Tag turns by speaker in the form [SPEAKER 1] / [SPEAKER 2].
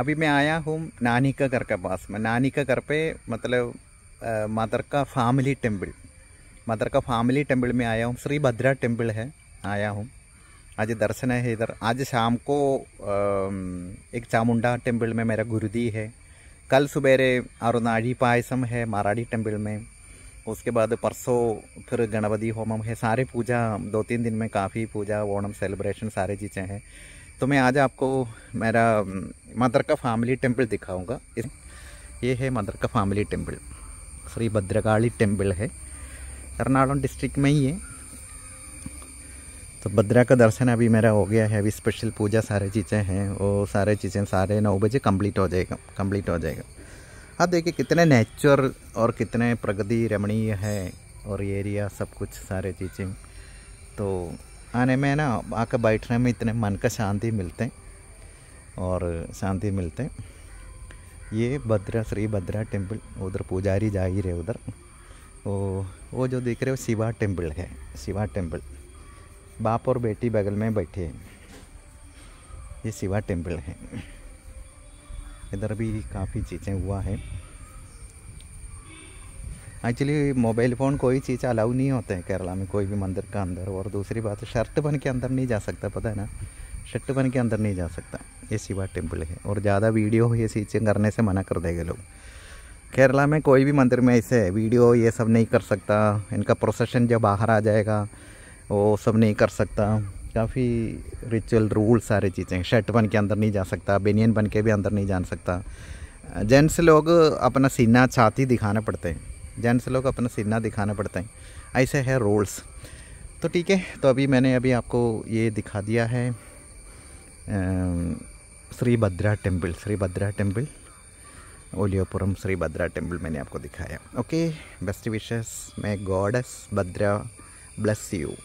[SPEAKER 1] अभी मैं आया हूँ नानी का घर के पास में नानी का घर पे मतलब मदर का फैमिली टेम्पल मदर का फैमिली टेम्पल में आया हूँ श्री भद्रा टेम्पल है आया हूँ आज दर्शन है इधर आज शाम को एक चामुंडा टेम्पल में मेरा गुरुदी है कल सवेरे अरुणाढ़ी पायसम है माराड़ी टेम्पल में उसके बाद परसों फिर गणपति होमम है सारे पूजा दो तीन दिन में काफ़ी पूजा ओणम सेलिब्रेशन सारे चीज़ें हैं तो मैं आज आपको मेरा मदर का फैमिली टेम्पल दिखाऊंगा ये है मदर का family temple Shri Bhadrakali temple है एर्नाकुलम डिस्ट्रिक्ट में ही है तो भद्रा का दर्शन अभी मेरा हो गया है अभी स्पेशल पूजा सारी चीज़ें हैं वो सारे चीज़ें साढ़े नौ बजे कंप्लीट हो जाएगा कंप्लीट हो जाएगा आप हाँ, देखिए कितने नेचुरल और कितने प्रगति रमणीय है और एरिया सब कुछ सारे चीज़ें तो आने में ना आकर बैठने में इतने मन का शांति मिलते हैं और शांति मिलते हैं ये भद्रा श्री भद्रा टेम्पल उधर पुजारी जा ही रहे उधर वो वो जो देख रहे हो शिवा टेम्पल है शिवा टेम्पल बाप और बेटी बगल में बैठे हैं ये शिवा टेम्पल है इधर भी काफ़ी चीज़ें हुआ है एक्चुअली मोबाइल फ़ोन कोई चीज़ अलाउ नहीं होते हैं केरला में कोई भी मंदिर का अंदर और दूसरी बात शर्ट पहन के अंदर नहीं जा सकता पता है ना शर्ट पहन के अंदर नहीं जा सकता ये शिवा टेम्पल है और ज़्यादा वीडियो ये चीज़ें करने से मना कर देंगे लोग केरला में कोई भी मंदिर में ऐसे वीडियो ये सब नहीं कर सकता इनका प्रोसेशन जब बाहर आ जाएगा वो सब नहीं कर सकता काफ़ी रिचुअल रूल सारे चीज़ें शर्ट बन के अंदर नहीं जा सकता बेनियन बन के भी अंदर नहीं जा सकता जेंट्स लोग अपना सीना छाती दिखाना पड़ते हैं जेंट्स लोग अपना सीना दिखाना पड़ता है ऐसे है रोल्स तो ठीक है तो अभी मैंने अभी आपको ये दिखा दिया है Shri Bhadra temple Shri Bhadra temple Oliyopuram Shri Bhadra temple मैंने आपको दिखाया ओके बेस्ट विशेस मैं गॉडस भद्रा ब्लस यू